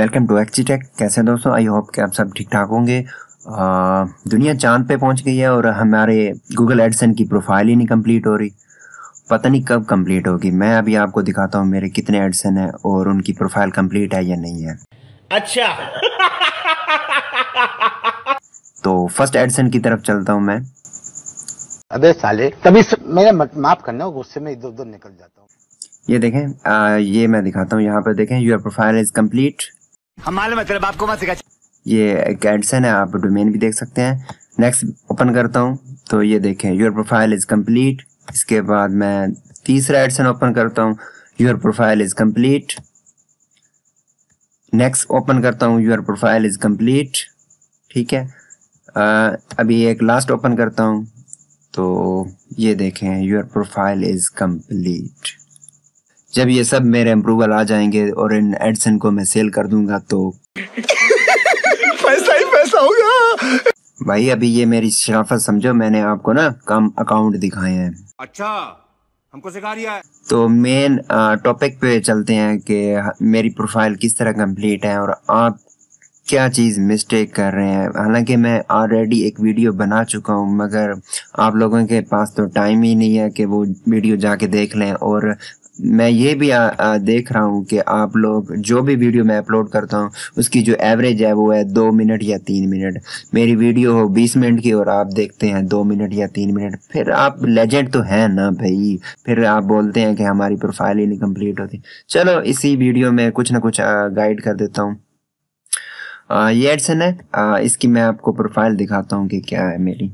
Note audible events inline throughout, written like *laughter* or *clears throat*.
welcome to XC take कैसे दोस्तों I hope कि आप सब ठीक ठाक होंगे दुनिया चांद पे पहुंच गई है और हमारे गूगल एडसन की प्रोफाइल ही नहीं कंप्लीट हो रही पता नहीं कब कंप्लीट होगी मैं अभी आपको दिखाता हूँ मेरे कितने एडसन हैं और उनकी प्रोफाइल कंप्लीट है या नहीं है अच्छा *laughs* तो फर्स्ट एडसन की तरफ चलता हूँ मैं अबे साले तभी मेरा माफ करना गुस्से में इधर उधर निकल जाता हूँ ये देखें आ, ये मैं दिखाता हूँ यहाँ पर देखें योर प्रोफाइल इज कंप्लीट हम मालूम है तेरे बाप को मत सिखा ये कैडसन है आप डोमेन भी देख सकते हैं नेक्स्ट ओपन करता हूँ तो ये देखें योर प्रोफाइल इज़ कंप्लीट इसके बाद मैं तीसरा एडसन ओपन करता हूँ your profile is complete next open करता हूँ योर प्रोफाइल इज़ कंप्लीट ठीक है आ, अभी एक लास्ट ओपन करता हूँ तो ये देखें योर प्रोफाइल इज़ कंप्लीट जब ये सब मेरे अप्रूवल आ जाएंगे और इन एडसन को मैं सेल कर दूंगा तो पैसा ही पैसा होगा भाई अभी ये मेरी शराफत समझो मैंने आपको ना कम अकाउंट दिखाए हैं अच्छा हमको सिखा रही है तो मेन टॉपिक पे चलते हैं कि मेरी प्रोफाइल किस तरह कंप्लीट है और आप क्या चीज़ मिस्टेक कर रहे हैं हालांकि मैं ऑलरेडी एक वीडियो बना चुका हूँ मगर आप लोगों के पास तो टाइम ही नहीं है कि वो वीडियो जाके देख लें और मैं ये भी आ, आ, देख रहा हूँ कि आप लोग जो भी वीडियो मैं अपलोड करता हूँ उसकी जो एवरेज है वो है दो मिनट या तीन मिनट मेरी वीडियो हो बीस मिनट की और आप देखते हैं दो मिनट या तीन मिनट फिर आप लेजेंड तो हैं ना भाई फिर आप बोलते हैं कि हमारी प्रोफाइल ही नहीं कम्प्लीट होती चलो इसी वीडियो में कुछ ना कुछ गाइड कर देता हूँ ये एडसन है आ, इसकी मैं आपको प्रोफाइल दिखाता हूँ कि क्या है मेरी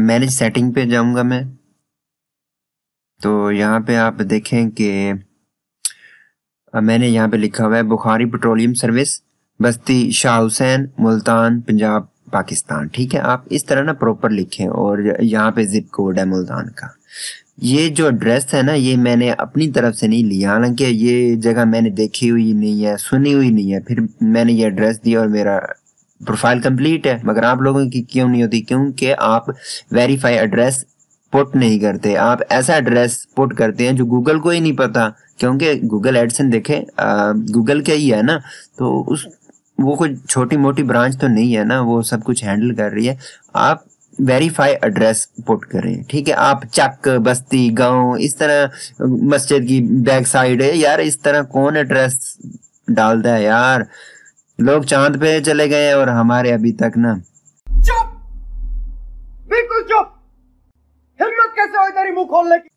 मैरिज सेटिंग पे जाऊंगा मैं तो यहाँ पे आप देखें कि मैंने यहाँ पे लिखा हुआ है बुखारी पेट्रोलियम सर्विस बस्ती शाह हुसैन मुल्तान पंजाब पाकिस्तान ठीक है आप इस तरह ना प्रॉपर लिखें और यहाँ पे जिप कोड है मुल्तान का ये जो एड्रेस है ना ये मैंने अपनी तरफ से नहीं लिया हालांकि ये जगह मैंने देखी हुई नहीं है सुनी हुई नहीं है फिर मैंने ये एड्रेस दिया और मेरा प्रोफाइल कंप्लीट है मगर आप लोगों की क्यों नहीं होती क्योंकि आप वेरीफाई एड्रेस पुट नहीं करते आप ऐसा एड्रेस पुट करते हैं जो गूगल को ही नहीं पता क्योंकि गूगल एडसन देखे गूगल का ही है ना तो उस वो कोई छोटी मोटी ब्रांच तो नहीं है ना वो सब कुछ हैंडल कर रही है आप वेरीफाई एड्रेस पुट करें ठीक है आप चक बस्ती गांव इस तरह मस्जिद की बैक साइड है यार इस तरह कौन एड्रेस डालता है यार लोग चांद पे चले गए और हमारे अभी तक ना चुप बिल्कुल चुप हिम्मत कैसे हुई तेरी मुंह खोलने की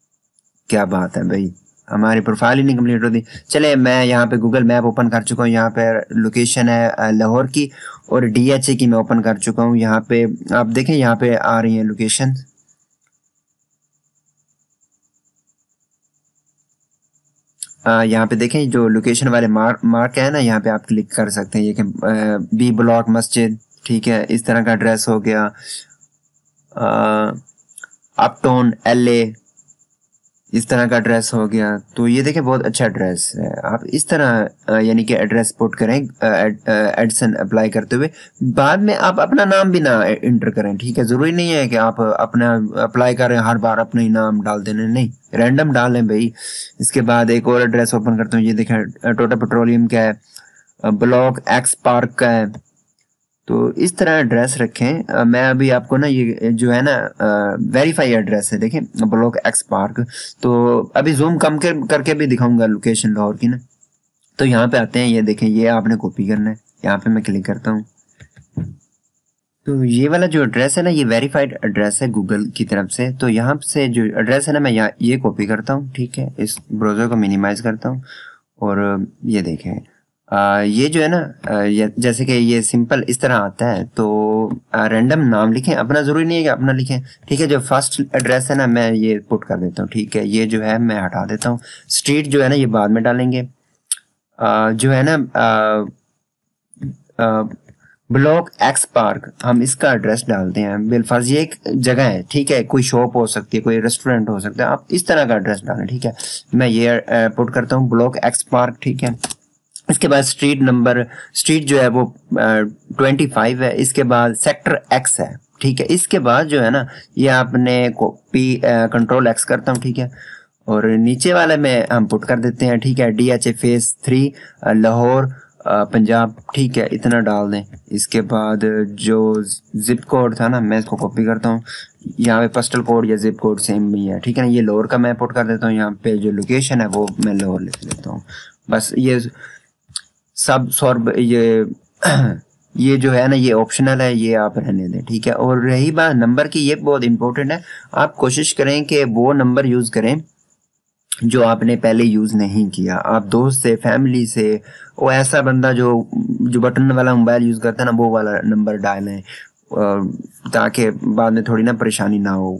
क्या बात है भाई हमारी प्रोफाइल ही नहीं कंप्लीट होती चले मैं यहाँ पे गूगल मैप ओपन कर चुका हूँ यहाँ पे लोकेशन है लाहौर की और डीएचए की मैं ओपन कर चुका हूँ यहाँ पे आप देखें यहाँ पे आ रही है लोकेशन यहाँ पे देखें जो लोकेशन वाले मार्क मार्क है ना यहाँ पे आप क्लिक कर सकते हैं ये बी ब्लॉक मस्जिद ठीक है इस तरह का एड्रेस हो गया अपटोन एल ए इस तरह का ड्रेस हो गया तो ये देखें बहुत अच्छा ड्रेस है आप इस तरह यानी कि एड्रेस पोट करें एडसन अप्लाई करते हुए बाद में आप अपना नाम भी ना इंटर करें ठीक है ज़रूरी नहीं है कि आप अपना अप्लाई करें हर बार अपना ही नाम डाल देने नहीं रैंडम डालें भाई इसके बाद एक और एड्रेस ओपन करते हैं ये देखें टोटा पेट्रोलियम का है ब्लॉक एक्स पार्क का है तो इस तरह एड्रेस रखें मैं अभी आपको ना ये जो है ना वेरीफाई एड्रेस है देखें ब्लॉक एक्स पार्क तो अभी जूम कम कर, करके भी दिखाऊंगा लोकेशन लाहौर की ना तो यहाँ पे आते हैं ये देखें ये आपने कॉपी करना है यहाँ पे मैं क्लिक करता हूँ तो ये वाला जो एड्रेस है ना ये वेरीफाइड एड्रेस है गूगल की तरफ से तो यहाँ से जो एड्रेस है ना मैं यहाँ ये कॉपी करता हूँ ठीक है इस ब्राउज़र को मिनिमाइज़ करता हूँ और ये देखें ये जो है ना जैसे कि ये सिंपल इस तरह आता है तो रैंडम नाम लिखें अपना ज़रूरी नहीं है कि अपना लिखें ठीक है जो फर्स्ट एड्रेस है ना मैं ये पुट कर देता हूँ ठीक है ये जो है मैं हटा देता हूँ स्ट्रीट जो है ना ये बाद में डालेंगे जो है ना ब्लॉक एक्स पार्क हम इसका एड्रेस डालते हैं बिलफर्ज ये एक जगह है ठीक है कोई शॉप हो सकती है कोई रेस्टोरेंट हो सकता है आप इस तरह का एड्रेस डालें ठीक है मैं ये पुट करता हूँ ब्लॉक एक्स पार्क ठीक है इसके बाद स्ट्रीट नंबर स्ट्रीट जो है वो ट्वेंटी फाइव है इसके बाद सेक्टर एक्स है ठीक है इसके बाद जो है ना ये आपने कॉपी कंट्रोल एक्स करता हूँ ठीक है और नीचे वाले में हम पुट कर देते हैं ठीक है D H A phase three Lahore Punjab ठीक है इतना डाल दें इसके बाद जो जिप कोड था ना मैं इसको कॉपी करता हूँ यहाँ पे पोस्टल कोड या जिप कोड सेम भी है ठीक है ना ये लाहौर का मैं पुट कर देता हूँ यहाँ पे जो लोकेशन है वो मैं लाहौर लिख देता हूँ बस ये सब सॉर्ब ये *clears throat* ये जो है ना ये ऑप्शनल है ये आप रहने दें ठीक है और रही बात नंबर की ये बहुत इंपॉर्टेंट है आप कोशिश करें कि वो नंबर यूज़ करें जो आपने पहले यूज़ नहीं किया आप दोस्त से फैमिली से वो ऐसा बंदा जो जो बटन वाला मोबाइल यूज़ करता है ना वो वाला नंबर डालें ताकि बाद में थोड़ी ना परेशानी ना हो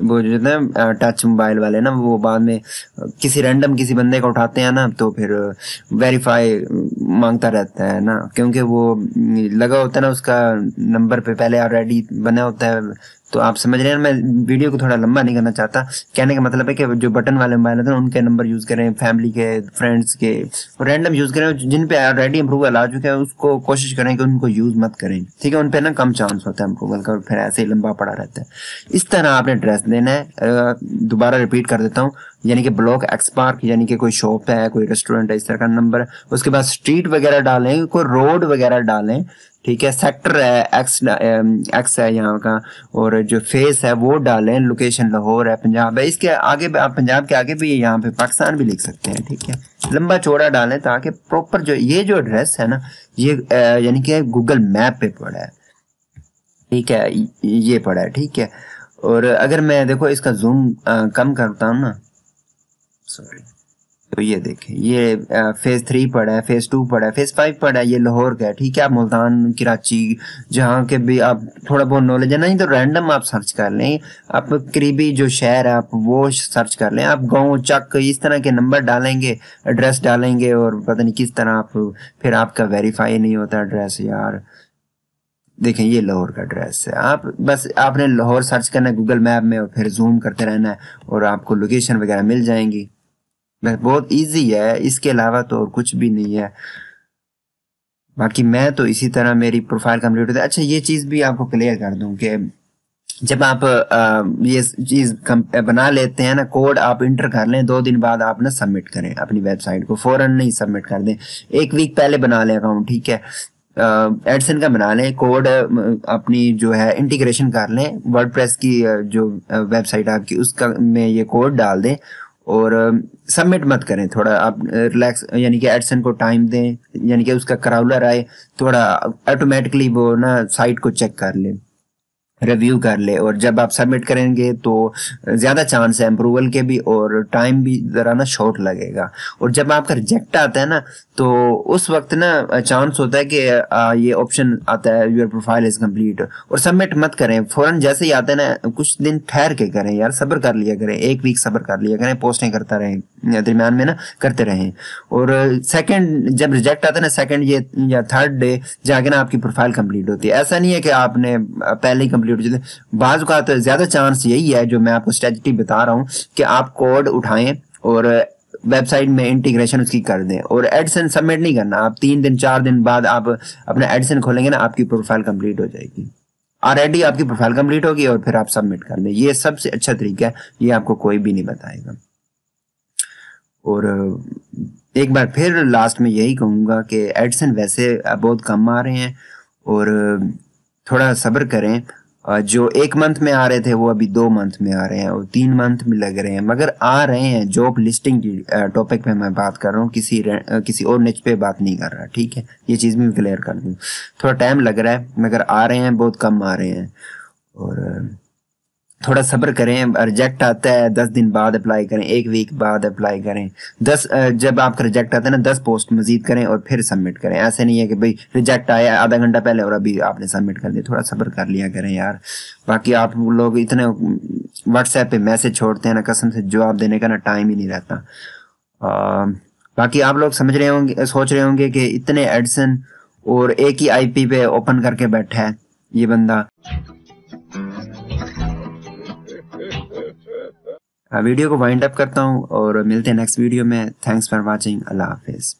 वो जो ना टच मोबाइल वाले ना वो बाद में किसी रैंडम किसी बंदे को उठाते हैं ना तो फिर वेरीफाई मांगता रहता है ना क्योंकि वो लगा होता है ना उसका नंबर पे पहले ऑलरेडी बना होता है तो आप समझ रहे हैं मैं वीडियो को थोड़ा लंबा नहीं करना चाहता कहने का मतलब है कि जो बटन वाले मोबाइल होते हैं उनके नंबर यूज़ करें फैमिली के फ्रेंड्स के और रैंडम यूज़ करें जिन पे ऑलरेडी अप्रूवल आ चुके हैं उसको कोशिश करें कि उनको यूज़ मत करें ठीक है उन पर ना कम चांस होता है अप्रूवल मतलब का फिर ऐसे ही लंबा पड़ा रहता है इस तरह आपने ड्रेस देना है दोबारा रिपीट कर देता हूँ यानी कि ब्लॉक एक्स पार्क यानी कि कोई शॉप है कोई रेस्टोरेंट है इस तरह का नंबर उसके बाद स्ट्रीट वगैरह डालें कोई रोड वगैरह डालें ठीक है सेक्टर है एक्स एक्स um, है यहाँ का और जो फेस है वो डालें लोकेशन लाहौर है पंजाब है इसके आगे आप पंजाब के आगे भी यहाँ पे पाकिस्तान भी लिख सकते हैं ठीक है लंबा चौड़ा डालें ताकि प्रॉपर जो ये जो एड्रेस है ना ये uh, यानी कि गूगल मैप पे पड़ा है ठीक है ये पड़ा है ठीक है और अगर मैं देखो इसका जूम uh, कम करता हूँ ना सॉरी तो ये देखें ये फेज़ थ्री पड़ा है फेज़ टू पड़ा है फेज़ फाइव पड़ा है ये लाहौर का है ठीक है मुल्तान कराची जहाँ के भी आप थोड़ा बहुत नॉलेज है नहीं तो रैंडम आप सर्च कर लें आप करीबी जो शहर है आप वो सर्च कर लें आप गाँव चक इस तरह के नंबर डालेंगे एड्रेस डालेंगे और पता नहीं किस तरह आप फिर आपका वेरीफाई नहीं होता एड्रेस यार देखें ये लाहौर का एड्रेस है आप बस आपने लाहौर सर्च करना है गूगल मैप में और फिर जूम करते रहना है और आपको लोकेशन वगैरह मिल जाएंगी बहुत इजी है इसके अलावा तो और कुछ भी नहीं है बाकी मैं तो इसी तरह मेरी प्रोफाइल कंप्लीट होती है अच्छा ये चीज़ भी आपको क्लियर कर दूं कि जब आप ये चीज़ बना लेते हैं ना कोड आप इंटर कर लें दो दिन बाद आप ना सबमिट करें अपनी वेबसाइट को फ़ौरन नहीं सबमिट कर दें एक वीक पहले बना लें अकाउंट ठीक है एडसन का बना लें कोड अपनी जो है इंटीग्रेशन कर लें वर्डप्रेस की जो वेबसाइट आपकी उसका में ये कोड डाल दें और सबमिट मत करें थोड़ा आप रिलैक्स यानी कि एडसन को टाइम दें यानी कि उसका क्राउलर आए थोड़ा ऑटोमेटिकली वो ना साइट को चेक कर लें रिव्यू कर ले और जब आप सबमिट करेंगे तो ज़्यादा चांस है अप्रूवल के भी और टाइम भी ज़रा ना शॉर्ट लगेगा और जब आपका रिजेक्ट आता है ना तो उस वक्त ना चांस होता है कि ये ऑप्शन आता है योर प्रोफाइल इज़ कंप्लीट और सबमिट मत करें फ़ौरन जैसे ही आते हैं ना कुछ दिन ठहर के करें यार सब्र कर लिया करें एक वीक सब्र कर लिया करें पोस्टें करता रहें दरम्यान में ना करते रहें और सेकंड जब रिजेक्ट आता है ना सेकंड ये या थर्ड डे जाके ना आपकी प्रोफाइल कंप्लीट होती है ऐसा नहीं है कि आपने पहले ही कम्प्लीट हो जाते बाज़ात ज़्यादा चांस यही है जो मैं आपको स्ट्रेटी बता रहा हूँ कि आप कोड उठाएं और वेबसाइट में इंटीग्रेशन उसकी कर दें और एडिसन सबमिट नहीं करना आप तीन दिन चार दिन बाद आप अपना एडिसन खोलेंगे ना आपकी प्रोफाइल कंप्लीट हो जाएगी ऑलरेडी आपकी प्रोफाइल कंप्लीट होगी और फिर आप सबमिट कर दें ये सबसे अच्छा तरीका है ये आपको कोई भी नहीं बताएगा और एक बार फिर लास्ट में यही कहूँगा कि एडसन वैसे बहुत कम आ रहे हैं और थोड़ा सब्र करें जो एक मंथ में आ रहे थे वो अभी दो मंथ में आ रहे हैं और तीन मंथ में लग रहे हैं मगर आ रहे हैं जॉब लिस्टिंग की टॉपिक पे मैं बात कर रहा हूँ किसी किसी और निच पे बात नहीं कर रहा ठीक है ये चीज़ भी क्लियर कर दूँ थोड़ा टाइम लग रहा है मगर आ रहे हैं बहुत कम आ रहे हैं और थोड़ा सब्र करें रिजेक्ट आता है दस दिन बाद अप्लाई करें एक वीक बाद अप्लाई करें दस जब आपका रिजेक्ट आता है ना दस पोस्ट मजीद करें और फिर सबमिट करें ऐसे नहीं है कि भाई रिजेक्ट आया आधा घंटा पहले और अभी आपने सबमिट कर दिया थोड़ा सब्र कर लिया करें यार बाकी आप लोग इतने व्हाट्सएप पे मैसेज छोड़ते हैं ना कसम से जवाब देने का ना टाइम ही नहीं रहता बाकी आप लोग समझ रहे होंगे सोच रहे होंगे कि इतने एडिसन और एक ही आई पे ओपन करके बैठा है ये बंदा वीडियो को वाइंड अप करता हूँ और मिलते हैं नेक्स्ट वीडियो में थैंक्स फॉर वॉचिंग अल्लाह हाफिज़